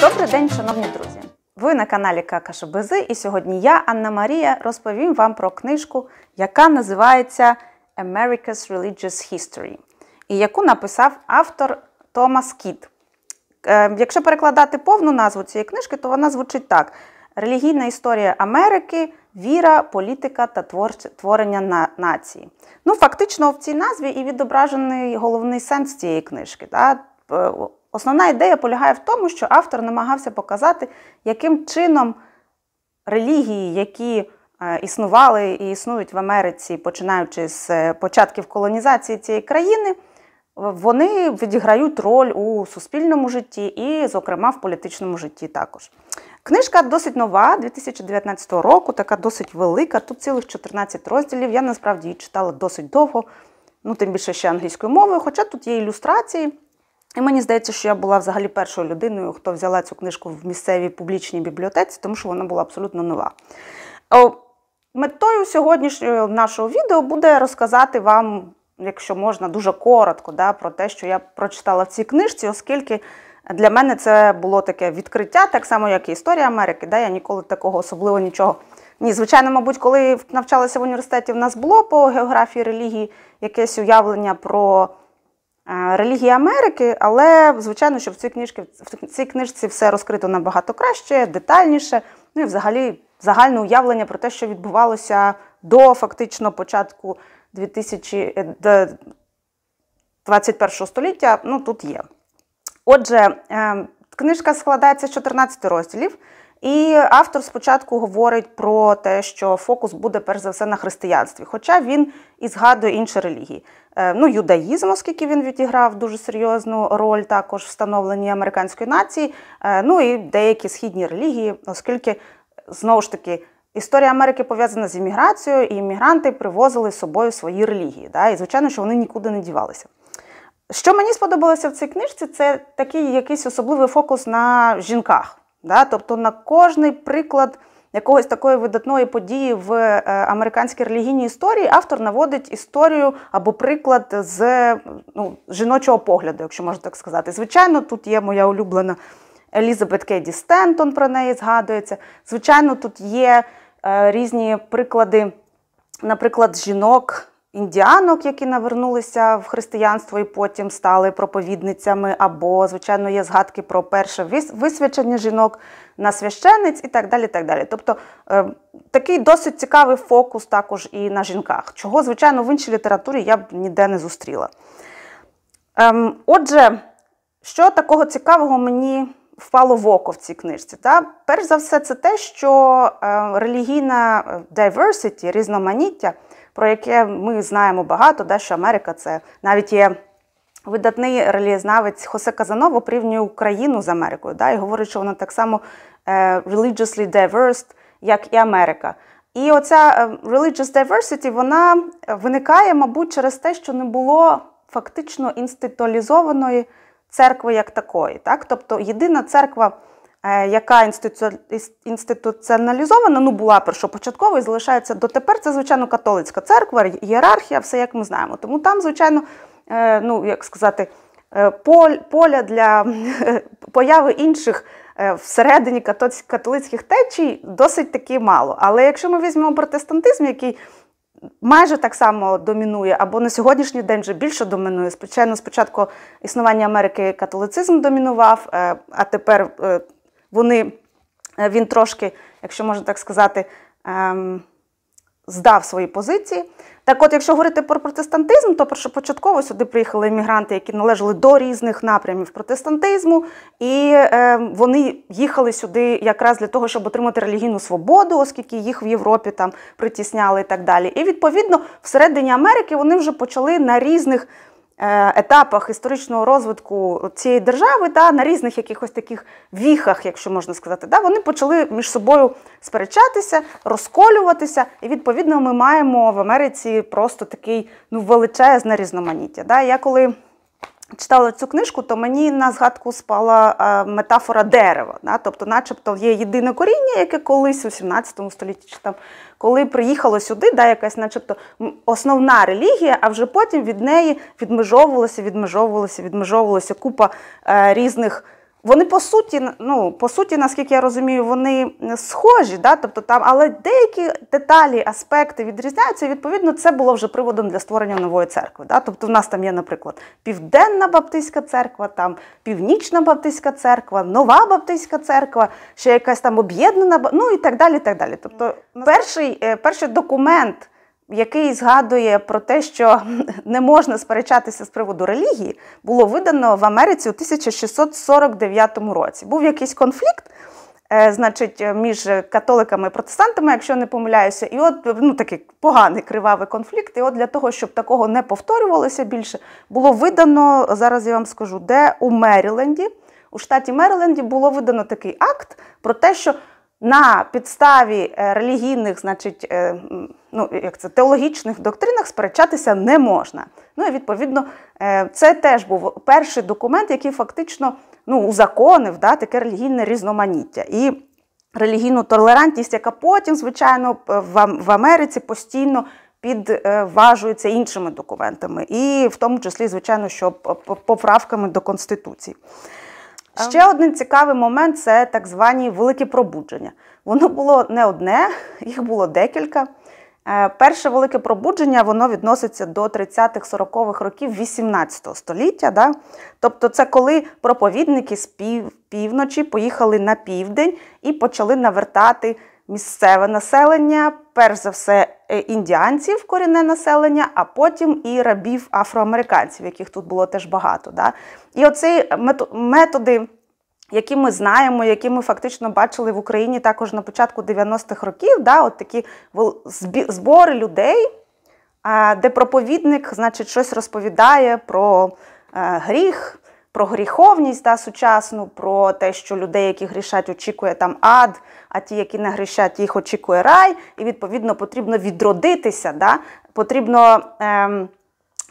Добрий день, шановні друзі! Ви на каналі Какашобези, і сьогодні я, Анна Марія, розповім вам про книжку, яка називається America's Religious History, і яку написав автор Томас Кіт. Е, якщо перекладати повну назву цієї книжки, то вона звучить так: Релігійна історія Америки, віра, політика та творення нації. Ну, фактично, в цій назві і відображений головний сенс цієї книжки. Да? Е, Основна ідея полягає в тому, що автор намагався показати, яким чином релігії, які е, існували і існують в Америці, починаючи з е, початків колонізації цієї країни, вони відіграють роль у суспільному житті і, зокрема, в політичному житті також. Книжка досить нова, 2019 року, така досить велика, тут цілих 14 розділів. Я насправді її читала досить довго, ну тим більше ще англійською мовою, хоча тут є ілюстрації. І мені здається, що я була взагалі першою людиною, хто взяла цю книжку в місцевій публічній бібліотеці, тому що вона була абсолютно нова. Метою сьогоднішнього нашого відео буде розказати вам, якщо можна, дуже коротко да, про те, що я прочитала в цій книжці, оскільки для мене це було таке відкриття, так само, як і історія Америки. Да, Я ніколи такого особливо нічого. Ні, звичайно, мабуть, коли навчалася в університеті, в нас було по географії релігії якесь уявлення про Е, релігії Америки, але, звичайно, що в цій книжці, в цій книжці все розкрито набагато краще, детальніше, ну і взагалі загальне уявлення про те, що відбувалося до фактично початку 2021 е, століття. Ну, тут є. Отже, е, книжка складається з 14 розділів. І автор спочатку говорить про те, що фокус буде перш за все на християнстві, хоча він і згадує інші релігії. Е, ну, Юдаїзм, оскільки він відіграв дуже серйозну роль також встановленні американської нації, е, ну і деякі східні релігії, оскільки знову ж таки. Історія Америки пов'язана з імміграцією, і іммігранти привозили з собою свої релігії. Да? І, звичайно, що вони нікуди не дівалися. Що мені сподобалося в цій книжці, це такий якийсь особливий фокус на жінках. Да? Тобто на кожний приклад якогось такої видатної події в е, американській релігійній історії автор наводить історію або приклад з ну, жіночого погляду, якщо можна так сказати. Звичайно, тут є моя улюблена Елізабет Кеді Стентон, про неї згадується. Звичайно, тут є е, різні приклади, наприклад, жінок. Індіанок, які навернулися в християнство і потім стали проповідницями, або, звичайно, є згадки про перше висвячення жінок на священниць і так далі. так далі. Тобто е, такий досить цікавий фокус також і на жінках, чого, звичайно, в іншій літературі я б ніде не зустріла. Ем, отже, що такого цікавого мені впало в око в цій книжці? Та? Перш за все, це те, що е, релігійна е, diversity, різноманіття про яке ми знаємо багато, да, що Америка це навіть є. Видатний релігізнавець Хосе Казанова порівнює Україну з Америкою, да, і говорить, що вона так само е, religiously diverse, як і Америка. І оця е, religious diversity, вона виникає, мабуть, через те, що не було фактично інституалізованої церкви як такої. Так? Тобто єдина церква Е, яка інституці... інституціоналізована, ну була першопочатково і залишається дотепер. Це, звичайно, католицька церква, ієрархія, все як ми знаємо. Тому там, звичайно, е, ну як сказати, е, поля для появи інших. Всередині католицьких течій досить таки мало. Але якщо ми візьмемо протестантизм, який майже так само домінує, або на сьогоднішній день вже більше домінує, звичайно, спочатку існування Америки католицизм домінував, а тепер вони, е, він трошки, якщо можна так сказати, ем, здав свої позиції. Так от, якщо говорити про протестантизм, то першопочатково сюди приїхали емігранти, які належали до різних напрямів протестантизму, і е, вони їхали сюди якраз для того, щоб отримати релігійну свободу, оскільки їх в Європі там притісняли і так далі. І відповідно всередині Америки вони вже почали на різних Е, етапах історичного розвитку цієї держави, та на різних якихось таких віхах, якщо можна сказати, да, вони почали між собою сперечатися, розколюватися. І відповідно ми маємо в Америці просто такий ну, величезне різноманіття. Да. Я коли читала цю книжку, то мені на згадку спала е, метафора дерева. Да? Тобто, начебто, є єдине коріння, яке колись у 17 столітті чи там коли приїхало сюди, да, якась, начебто, основна релігія, а вже потім від неї відмежовувалося, відмежовувалося, відмежовувалося купа е, різних. Вони по суті, ну по суті, наскільки я розумію, вони схожі, да, тобто там, але деякі деталі, аспекти відрізняються. і, Відповідно, це було вже приводом для створення нової церкви. Да? Тобто, в нас там є, наприклад, Південна Баптистська церква, там Північна Баптистська церква, Нова Баптистська церква, ще якась там об'єднана ну і так далі. І так далі. Тобто, перший, е, перший документ який згадує про те, що не можна сперечатися з приводу релігії, було видано в Америці у 1649 році. Був якийсь конфлікт. Е, значить, між католиками і протестантами, якщо не помиляюся, і от ну такий поганий кривавий конфлікт. І от для того, щоб такого не повторювалося більше, було видано зараз. Я вам скажу, де у Меріленді, у штаті Меріленді було видано такий акт про те, що на підставі е, релігійних, значить, е, ну, як це, теологічних доктринах сперечатися не можна. Ну і відповідно, е, це теж був перший документ, який фактично ну, узаконив да, таке релігійне різноманіття. І релігійну толерантність, яка потім, звичайно, в Америці постійно. Підважується іншими документами, і в тому числі, звичайно, що поправками до конституції. Ще один цікавий момент це так звані великі пробудження. Воно було не одне, їх було декілька. Е, перше велике пробудження воно відноситься до 30-40-х років 18 століття. Да? Тобто, це коли проповідники з пів, півночі поїхали на південь і почали навертати місцеве населення, перш за все, е, індіанців, корінне населення, а потім і рабів афроамериканців, яких тут було теж багато. Да? І оці методи, які ми знаємо, які ми фактично бачили в Україні також на початку 90-х років, да, от такі збори людей, де проповідник значить, щось розповідає про е, гріх. Про гріховність да, сучасну, про те, що людей, які грішать, очікує там ад, а ті, які не грішать, їх очікує рай, і відповідно потрібно відродитися, да, потрібно, ем,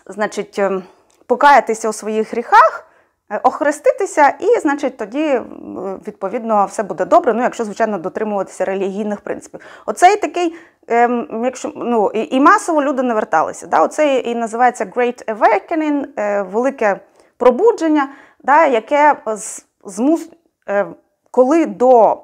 значить, ем, покаятися у своїх гріхах, Е, охреститися, і, значить, тоді, е, відповідно, все буде добре, ну, якщо, звичайно, дотримуватися релігійних принципів. Оцей такий, ем, якщо ну, і, і масово люди не верталися. Да? Оце і називається Great Awakening, е, велике пробудження, да, яке з, змус, е, коли до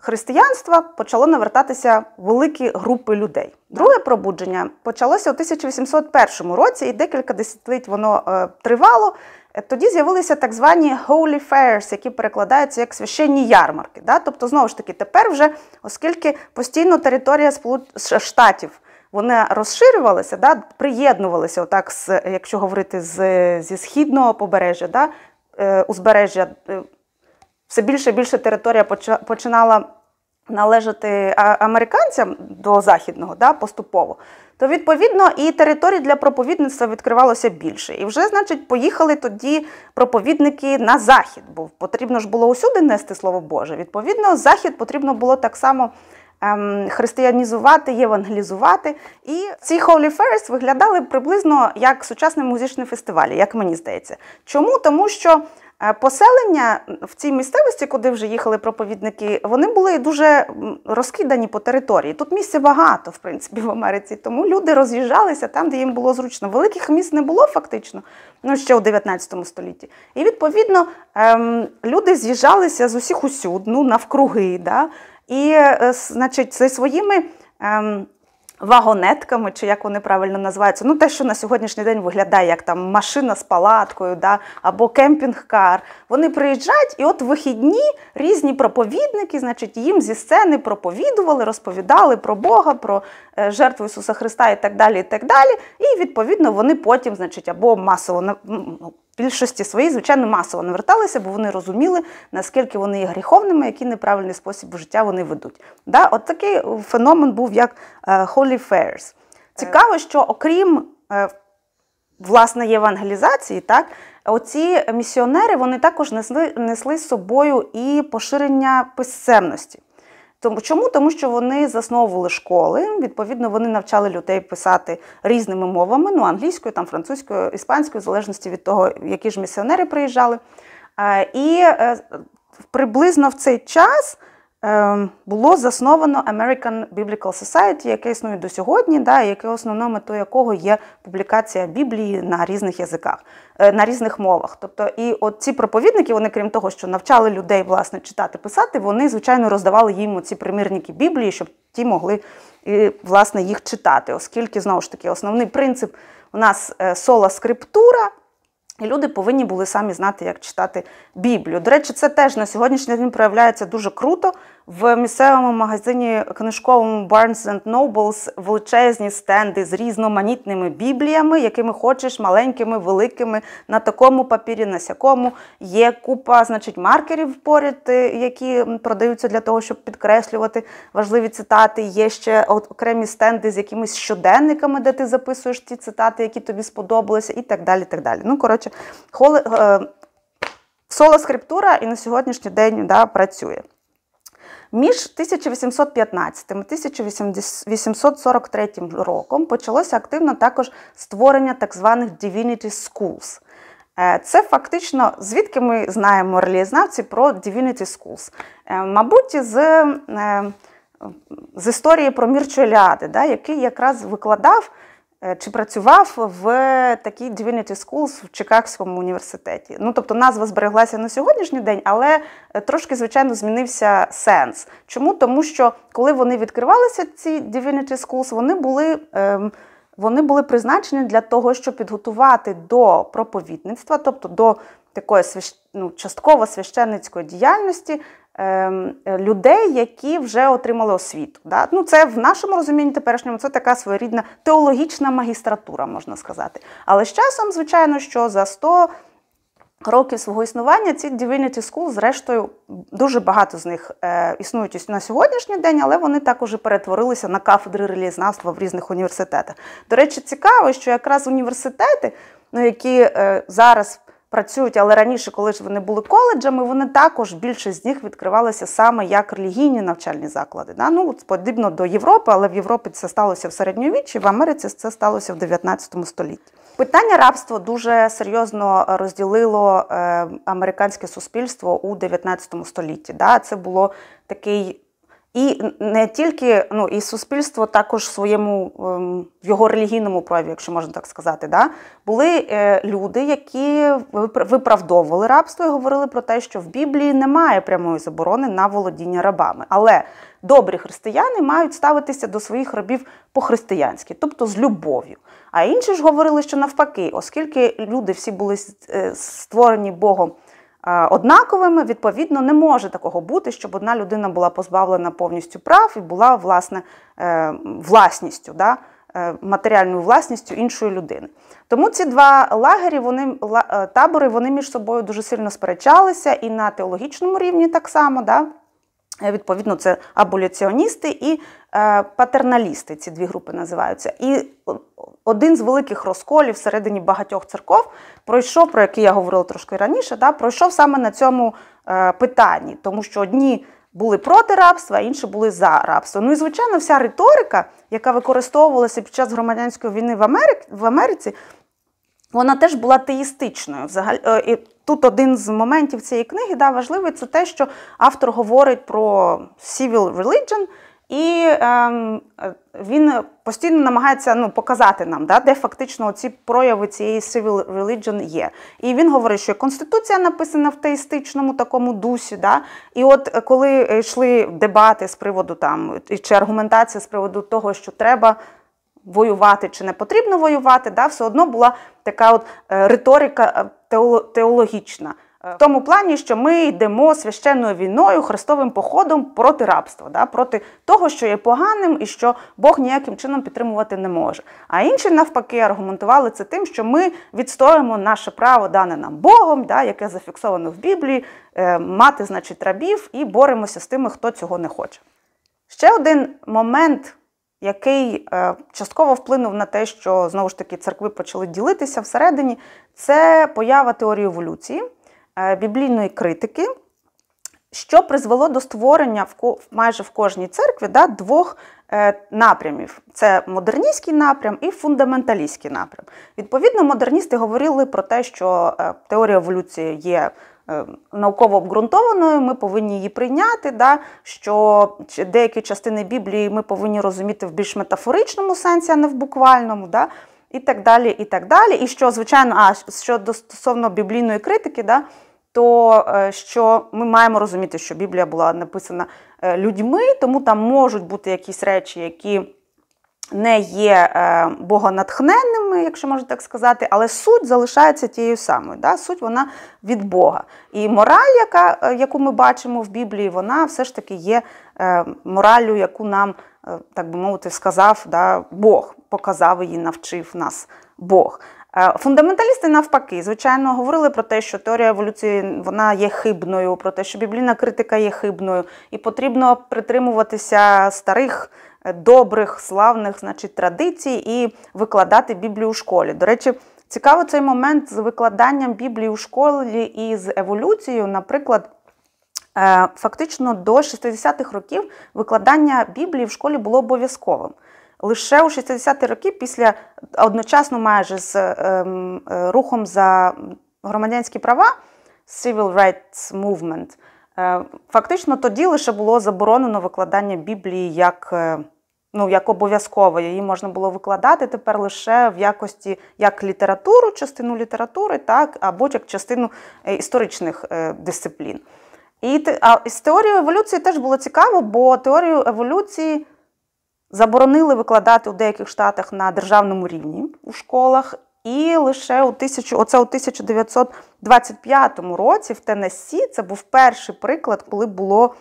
християнства почало навертатися великі групи людей. Друге пробудження почалося у 1801 році, і декілька десятиліть воно е, тривало. Е, тоді з'явилися так звані «holy fairs», які перекладаються як священні ярмарки. Да? Тобто, знову ж таки, тепер вже, оскільки постійно територія штатів вона розширювалася, да? приєднувалася, отак, з, якщо говорити з, зі східного побережжя, да? Е, узбережжя е, все більше і більше територія починала належати американцям до західного да, поступово, то відповідно і територій для проповідництва відкривалося більше. І вже, значить, поїхали тоді проповідники на захід, бо потрібно ж було усюди нести слово Боже. Відповідно, захід потрібно було так само. Ем, християнізувати, євангелізувати. І ці Holy Fairs виглядали приблизно як сучасний музичний фестиваль, як мені здається. Чому? Тому що Е, поселення в цій місцевості, куди вже їхали проповідники, вони були дуже розкидані по території. Тут місця багато, в принципі, в Америці, тому люди роз'їжджалися там, де їм було зручно. Великих міст не було фактично, ну ще у 19 столітті. І відповідно ем, люди з'їжджалися з усіх усюд, ну навкруги. Да? І, е, значить, зі своїми ем, вагонетками, чи як вони правильно називаються. Ну, те, що на сьогоднішній день виглядає, як там машина з палаткою, да, або кемпінг-кар. Вони приїжджають, і от вихідні різні проповідники, значить, їм зі сцени проповідували, розповідали про Бога, про Е, жертву Ісуса Христа і так далі. І так далі. І відповідно вони потім, значить, або масово ну, більшості своїй, звичайно, масово наверталися, бо вони розуміли, наскільки вони є гріховними, який неправильний спосіб життя вони ведуть. Да? От такий феномен був як е, Holy Fairs. Цікаво, що окрім е, власне євангелізації, так. Оці місіонери вони також несли несли з собою і поширення писемності. Тому чому? Тому що вони засновували школи. Відповідно, вони навчали людей писати різними мовами: ну англійською, там французькою, іспанською, в залежності від того, які ж місіонери приїжджали. Е, і е, приблизно в цей час. Ем, було засновано American Biblical Society, яке існує до сьогодні, да, яке основною метою якого є публікація Біблії на різних язиках, е, на різних мовах. Тобто, і от ці проповідники, вони крім того, що навчали людей власне читати, писати, вони звичайно роздавали їм ці примірники Біблії, щоб ті могли і, власне їх читати, оскільки знову ж таки основний принцип у нас сола е, скриптура. І люди повинні були самі знати, як читати Біблію. До речі, це теж на сьогоднішній день проявляється дуже круто, в місцевому магазині книжковому Barnes Nobles величезні стенди з різноманітними бібліями, якими хочеш, маленькими, великими, на такому папірі, на сякому. Є купа, значить, маркерів поряд, е, які продаються для того, щоб підкреслювати важливі цитати. Є ще окремі стенди з якимись щоденниками, де ти записуєш ті цитати, які тобі сподобалися, і так далі. так далі. Ну, коротше, холи, е, соло скриптура і на сьогоднішній день да, працює. Між 1815 і 1843 роком почалося активно також створення так званих Divinity Schools. Е, це фактично, звідки ми знаємо релігієзнавці про Divinity Schools. Е, мабуть, з е, з історії про Мірчу який якраз викладав Е, чи працював в такій Divinity Schools в Чикагському університеті? Ну тобто назва збереглася на сьогоднішній день, але е, трошки, звичайно, змінився сенс. Чому? Тому що коли вони відкривалися, ці Divinity Schools, вони були ем, вони були призначені для того, щоб підготувати до проповідництва, тобто до такої ну, частково священницької діяльності Ем, людей, які вже отримали освіту. Ну, Це в нашому розумінні теперішньому це така своєрідна теологічна магістратура, можна сказати. Але з часом, звичайно, що за 100 років свого існування ці Divinity School, зрештою, дуже багато з них е, існують на сьогоднішній день, але вони також перетворилися на кафедри релізнавства в різних університетах. До речі, цікаво, що якраз університети, ну, які е, зараз працюють, але раніше, коли ж вони були коледжами, вони також більшість з них відкривалися саме як релігійні навчальні заклади. Да? Ну, Подібно до Європи, але в Європі це сталося в середньовіччі, в Америці це сталося в 19 столітті. Питання рабства дуже серйозно розділило е, американське суспільство у 19 столітті. Да? Це було такий. І не тільки ну, і суспільство також в своєму ем, в його релігійному прояві, якщо можна так сказати, да, були е, люди, які виправдовували рабство і говорили про те, що в Біблії немає прямої заборони на володіння рабами. Але добрі християни мають ставитися до своїх рабів по-християнськи, тобто з любов'ю. А інші ж говорили, що навпаки, оскільки люди всі були е, створені Богом. Е, однаковими. Відповідно, не може такого бути, щоб одна людина була позбавлена повністю прав і була власне е, власністю. Да? Е, матеріальною власністю іншої людини. Тому ці два лагері, вони, табори вони між собою дуже сильно сперечалися і на теологічному рівні так само. Да? Відповідно, це аболіціоністи і е, патерналісти. Ці дві групи називаються. І один з великих розколів всередині багатьох церков пройшов, про який я говорила трошки раніше, да, пройшов саме на цьому е, питанні, тому що одні були проти рабства, а інші були за рабство. Ну і звичайно, вся риторика, яка використовувалася під час громадянської війни в Америці, в Америці вона теж була теїстичною. Взагалі е, тут один з моментів цієї книги да, важливий це те, що автор говорить про civil religion, і ем, він постійно намагається ну, показати нам, да, де фактично ці прояви цієї civil religion є. І він говорить, що Конституція написана в теїстичному такому дусі. Да? І от е, коли йшли дебати з приводу там чи аргументація з приводу того, що треба воювати чи не потрібно воювати, да, все одно була така от е, риторика е, теологічна. Е, в тому плані, що ми йдемо священною війною, хрестовим походом проти рабства, да, проти того, що є поганим і що Бог ніяким чином підтримувати не може. А інші навпаки аргументували це тим, що ми відстоюємо наше право, дане нам Богом, да, яке зафіксовано в Біблії, мати, значить, рабів, і боремося з тими, хто цього не хоче. Ще один момент який е, частково вплинув на те, що знову ж таки церкви почали ділитися всередині, це поява теорії еволюції, е, біблійної критики, що призвело до створення в майже в кожній церкві да, двох е, напрямів: це модерністський напрям і фундаменталістський напрям. Відповідно, модерністи говорили про те, що теорія еволюції є Е, науково обґрунтованою, ми повинні її прийняти, да, що деякі частини Біблії ми повинні розуміти в більш метафоричному сенсі, а не в буквальному. Да, І так далі. І так далі. І що, звичайно, а щодо стосовно біблійної критики, да, то е, що ми маємо розуміти, що Біблія була написана е, людьми, тому там можуть бути якісь речі, які не є е, богонатхненними, якщо можна так сказати, але суть залишається тією самою. Да? Суть вона від Бога. І мораль, яка, е, яку ми бачимо в Біблії, вона все ж таки є е, мораллю, яку нам, так би мовити, сказав да, Бог, показав її, навчив нас Бог. Фундаменталісти навпаки, звичайно, говорили про те, що теорія еволюції вона є хибною, про те, що біблійна критика є хибною, і потрібно притримуватися старих добрих, славних значить, традицій і викладати Біблію у школі. До речі, цікавий цей момент з викладанням Біблії у школі і з еволюцією, наприклад. Е, фактично до 60-х років викладання Біблії в школі було обов'язковим. Лише у 60-ті роки, після одночасно майже з е, е, рухом за громадянські права Civil Rights Movement, Е, фактично тоді лише було заборонено викладання Біблії як е, ну, як обов'язково. Її можна було викладати тепер лише в якості як літературу, частину літератури, так, або як частину е, історичних дисциплін. І а з теорією еволюції теж було цікаво, бо теорію еволюції заборонили викладати у деяких штатах на державному рівні у школах. І лише у тисячу, оце у 1925 році в Тенесі, це був перший приклад, коли було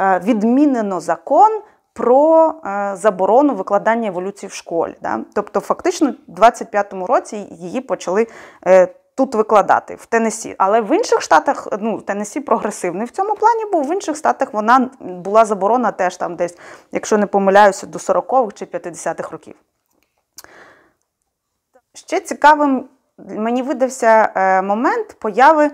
е, відмінено закон про е, заборону викладання еволюції в школі. Да? Тобто, фактично, у 25-му році її почали е, тут викладати в Тенесі, Але в інших штатах ну, Теннесі прогресивний в цьому плані, був, в інших штатах вона була заборона теж там, десь, якщо не помиляюся, до 40-х чи 50-х років. Ще цікавим мені видався е, момент появи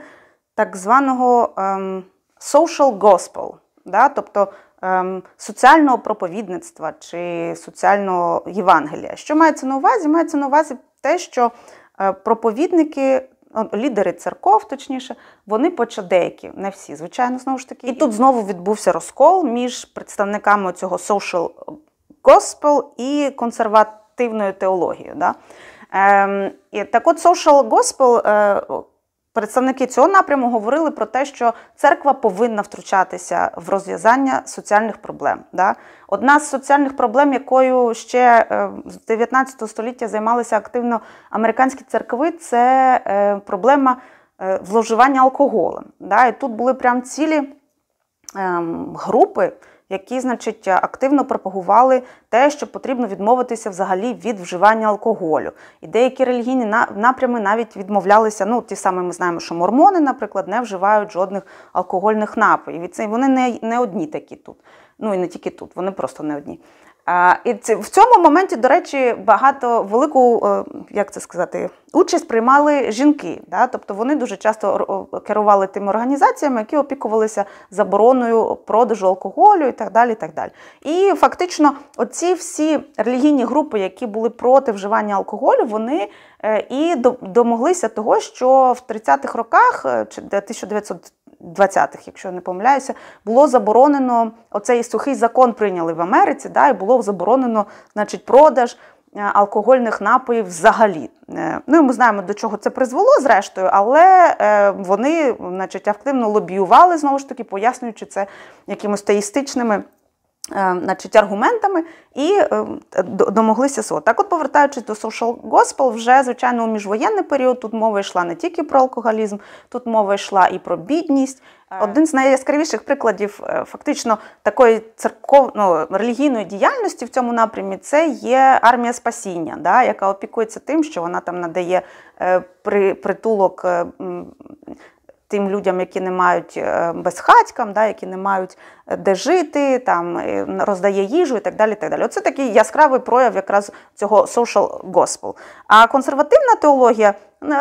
так званого ем, social gospel, да? тобто ем, соціального проповідництва чи соціального Євангелія. Що мається на увазі? Мається на увазі те, що е, проповідники. Лідери церков, точніше, вони поча деякі, не всі, звичайно, знову ж таки. І тут знову відбувся розкол між представниками цього social gospel і консервативною теологією. Да? Ем, так от Social Gospel е, Представники цього напряму говорили про те, що церква повинна втручатися в розв'язання соціальних проблем. Одна з соціальних проблем, якою ще з 19 століття займалися активно американські церкви, це е, проблема вложивання е, алкоголем. І тут були прям цілі ем, групи які, значить, е, активно пропагували те, що потрібно відмовитися взагалі від вживання алкоголю. І деякі релігійні напрями навіть відмовлялися. Ну, ті самі ми знаємо, що мормони, наприклад, не вживають жодних алкогольних напоїв. І це вони не, не одні такі тут. Ну і не тільки тут, вони просто не одні. І в цьому моменті, до речі, багато велику е, як це сказати, участь приймали жінки. Да? Тобто вони дуже часто керували тими організаціями, які опікувалися забороною продажу алкоголю і так далі. І так далі. І фактично, оці всі релігійні групи, які були проти вживання алкоголю, вони е, і домоглися того, що в 30-х роках, е, чи 1930 20-х, якщо не помиляюся, було заборонено оцей сухий закон прийняли в Америці, да, і було заборонено значить, продаж е, алкогольних напоїв взагалі. Е, ну і ми знаємо, до чого це призвело, зрештою, але е, вони значить, активно лобіювали, знову ж таки, пояснюючи це якимось теїстичними Е, значить, аргументами і е, домоглися СО. Так от, повертаючись до social gospel, вже, звичайно, у міжвоєнний період тут мова йшла не тільки про алкоголізм, тут мова йшла і про бідність. Один з найяскравіших прикладів е, фактично такої церков... ну, релігійної діяльності в цьому напрямі це є армія спасіння, да, яка опікується тим, що вона там надає притулок тим людям, які не мають е, безхатькам, да, які не мають е, де жити, там е, роздає їжу і так далі. І так далі. Оце такий яскравий прояв якраз цього social gospel. А консервативна теологія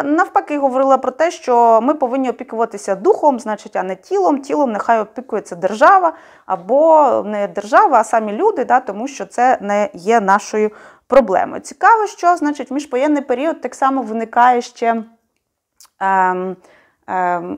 навпаки говорила про те, що ми повинні опікуватися духом, значить, а не тілом. Тілом нехай опікується держава або не держава, а самі люди, да, тому що це не є нашою проблемою. Цікаво, що значить міжпоєнний період так само виникає ще. Ем, Ем,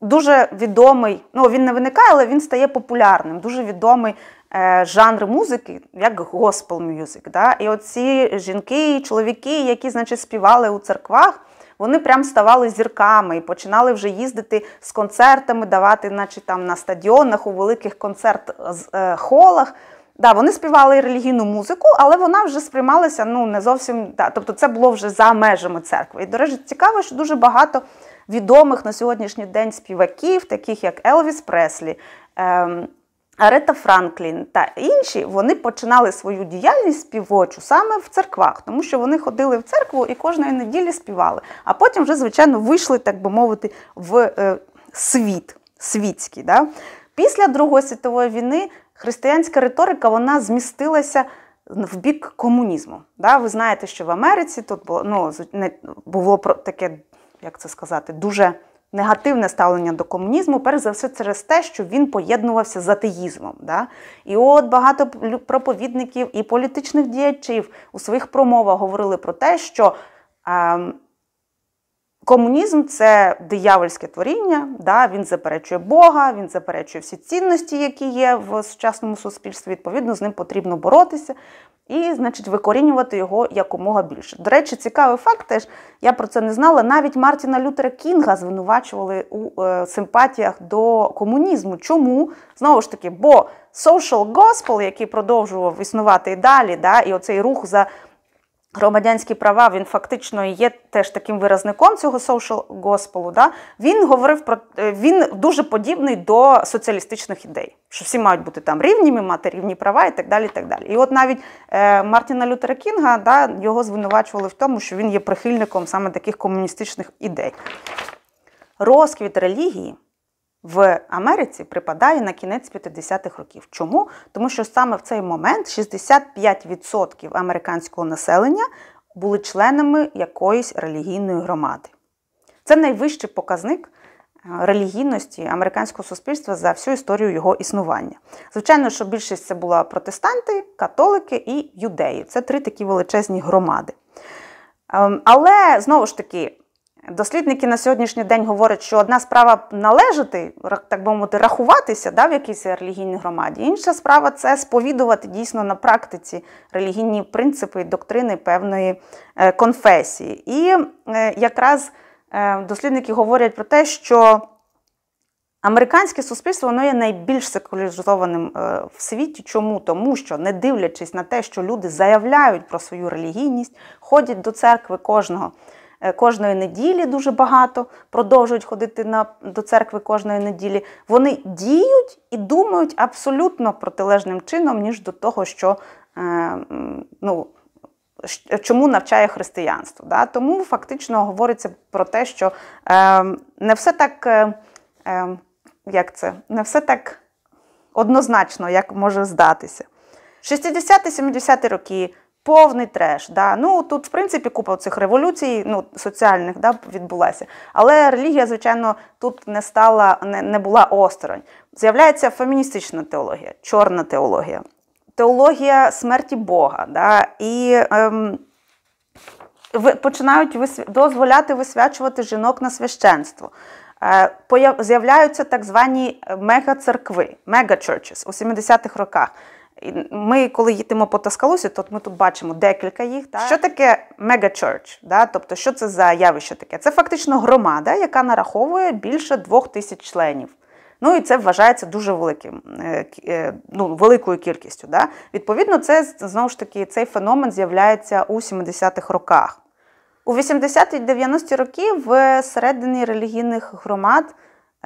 дуже відомий, ну він не виникає, але він стає популярним. Дуже відомий е, жанр музики, як госпел мюзик. Да? І оці жінки, і чоловіки, які значить, співали у церквах, вони прям ставали зірками і починали вже їздити з концертами, давати, значить, там на стадіонах у великих концерт е, холах. Да, Вони співали релігійну музику, але вона вже сприймалася ну, не зовсім. Да. Тобто це було вже за межами церкви. І, до речі, цікаво, що дуже багато відомих на сьогоднішній день співаків, таких як Елвіс Преслі, ем, Арета Франклін та інші, вони починали свою діяльність співочу саме в церквах, тому що вони ходили в церкву і кожної неділі співали. А потім вже, звичайно, вийшли, так би мовити, в е, світ світський. Да? Після Другої світової війни християнська риторика вона змістилася. В бік комунізму. Да? Ви знаєте, що в Америці тут було ну, було таке як це сказати, дуже негативне ставлення до комунізму, перш за все, через те, що він поєднувався з атеїзмом. Да? І от багато проповідників і політичних діячів у своїх промовах говорили про те, що. Е, Комунізм це диявольське творіння, да? він заперечує Бога, він заперечує всі цінності, які є в сучасному суспільстві. Відповідно, з ним потрібно боротися і, значить, викорінювати його якомога більше. До речі, цікавий факт теж я про це не знала. Навіть Мартіна Лютера Кінга звинувачували у е, симпатіях до комунізму. Чому? Знову ж таки, бо social gospel, який продовжував існувати і далі, да? і оцей рух за. Громадянські права він фактично є теж таким виразником цього social госпелу. Да? Він говорив про е, він дуже подібний до соціалістичних ідей, що всі мають бути там рівніми, мати рівні права і так далі. І так далі. І от навіть е, Мартіна Лютера Кінга да, його звинувачували в тому, що він є прихильником саме таких комуністичних ідей. Розквіт релігії в Америці припадає на кінець 50-х років. Чому? Тому що саме в цей момент 65% американського населення були членами якоїсь релігійної громади. Це найвищий показник. Е, релігійності американського суспільства за всю історію його існування. Звичайно, що більшість це була протестанти, католики і юдеї. Це три такі величезні громади. Ем, але знову ж таки, Дослідники на сьогоднішній день говорять, що одна справа належати, так би мовити, рахуватися да, в якійсь релігійній громаді, інша справа це сповідувати дійсно на практиці релігійні принципи і доктрини певної е, конфесії. І е, якраз е, дослідники говорять про те, що американське суспільство воно є найбільш секуляризованим в світі. Чому? Тому що, не дивлячись на те, що люди заявляють про свою релігійність, ходять до церкви кожного. Е, кожної неділі дуже багато, продовжують ходити на, до церкви кожної неділі. Вони діють і думають абсолютно протилежним чином, ніж до того, що е, ну, чому навчає християнство. Да? Тому фактично говориться про те, що е, не все так, е, е як це, не все так однозначно, як може здатися. 60 70 роки Повний треш. Да. Ну Тут, в принципі, купа цих революцій ну, соціальних да, відбулася. Але релігія, звичайно, тут не стала, не, не була осторонь. З'являється феміністична теологія, чорна теологія, теологія смерті Бога. Да, І ем, починають висвя... дозволяти висвячувати жінок на священство. Е, З'являються так звані мегацеркви, мегачерчес у 70-х роках. Ми, коли їдемо по Таскалусі, то ми тут бачимо декілька їх. Так? Що таке мегачерч? Так? Тобто, що це за явище таке? Це фактично громада, яка нараховує більше двох тисяч членів. Ну і це вважається дуже великим, е, е, ну, великою кількістю. Да? Відповідно, це знову ж таки цей феномен з'являється у 70-х роках. У 80-ті 90-ті роки в е, середині релігійних громад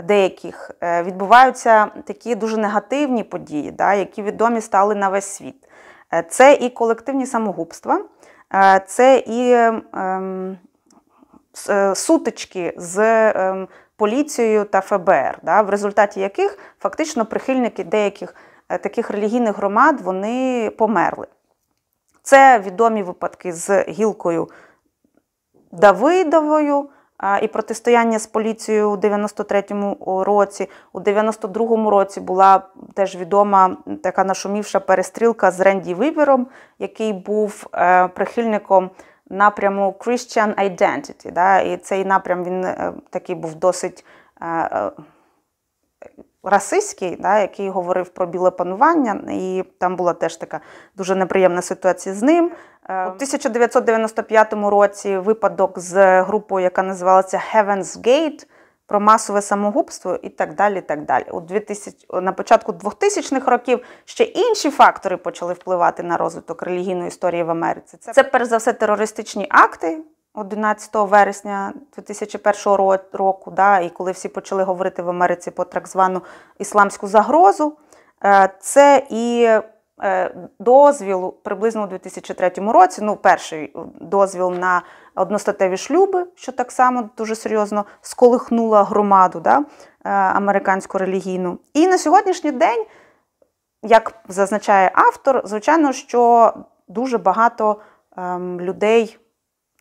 деяких е, відбуваються такі дуже негативні події, да, які відомі стали на весь світ. Е, це і колективні самогубства, е, це і ем, сутички з ем, поліцією та ФБР, да, в результаті яких фактично прихильники деяких таких релігійних громад вони померли. Це відомі випадки з гілкою Давидовою, і протистояння з поліцією у 93-му році. У 92-му році була теж відома така нашумівша перестрілка з Ренді Вібером, який був е, прихильником. Напряму Christian Identity. Да? І цей напрям він е, такий був досить е, Расиський, да, який говорив про біле панування, і там була теж така дуже неприємна ситуація з ним. Е, ем. У 1995 році випадок з групою, яка називалася Heaven's Gate, про масове самогубство і так далі. так далі. У 2000, На початку 2000-х років ще інші фактори почали впливати на розвиток релігійної історії в Америці. Це, це перш за все, терористичні акти, 11 вересня 2001 року, да, і коли всі почали говорити в Америці про так звану ісламську загрозу, е, це і е, дозвіл приблизно у 2003 році, ну, перший дозвіл на одностатеві шлюби, що так само дуже серйозно сколихнула громаду да, е, американську релігійну. І на сьогоднішній день, як зазначає автор, звичайно, що дуже багато ем, людей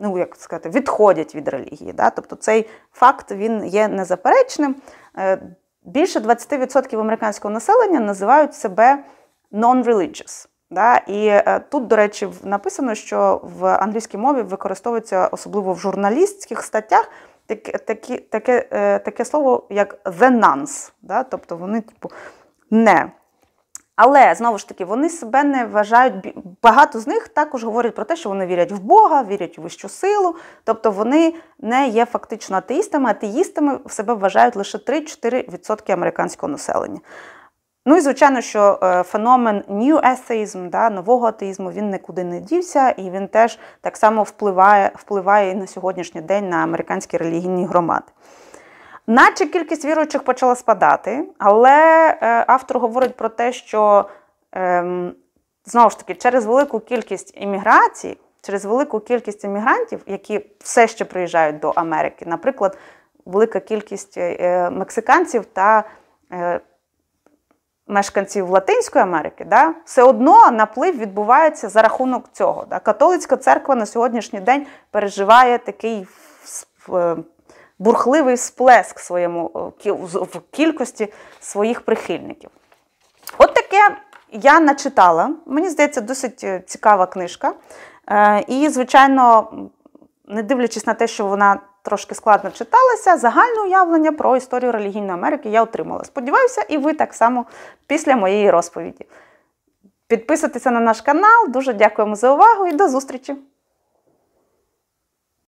ну як сказати, відходять від релігії. Да? Тобто цей факт він є незаперечним. Е, більше 20% американського населення називають себе non-religious. Да? І е, тут, до речі, написано, що в англійській мові використовується особливо в журналістських статтях. Таке таке, е, таке слово, як the nuns, да? тобто вони типу не але знову ж таки, вони себе не вважають. Багато з них також говорять про те, що вони вірять в Бога, вірять у вищу силу, тобто вони не є фактично атеїстами, атеїстами в себе вважають лише 3-4% американського населення. Ну і звичайно, що е, феномен new atheism, да, нового атеїзму, він нікуди не дівся, і він теж так само впливає, впливає і на сьогоднішній день на американські релігійні громади. Наче кількість віруючих почала спадати, але е, автор говорить про те, що ем, знову ж таки через велику кількість імміграції, через велику кількість іммігрантів, які все ще приїжджають до Америки, наприклад, велика кількість е, е, мексиканців та мешканців Латинської Америки, да, все одно наплив відбувається за рахунок цього. Да. Католицька церква на сьогоднішній день переживає такий бурхливий сплеск своєму, е, в кількості своїх прихильників. От таке я начитала. Мені здається, досить е, цікава книжка. Е, і, звичайно, не дивлячись на те, що вона трошки складно читалася, загальне уявлення про історію релігійної Америки я отримала. Сподіваюся, і ви так само після моєї розповіді. Підписуйтеся на наш канал, дуже дякуємо за увагу і до зустрічі!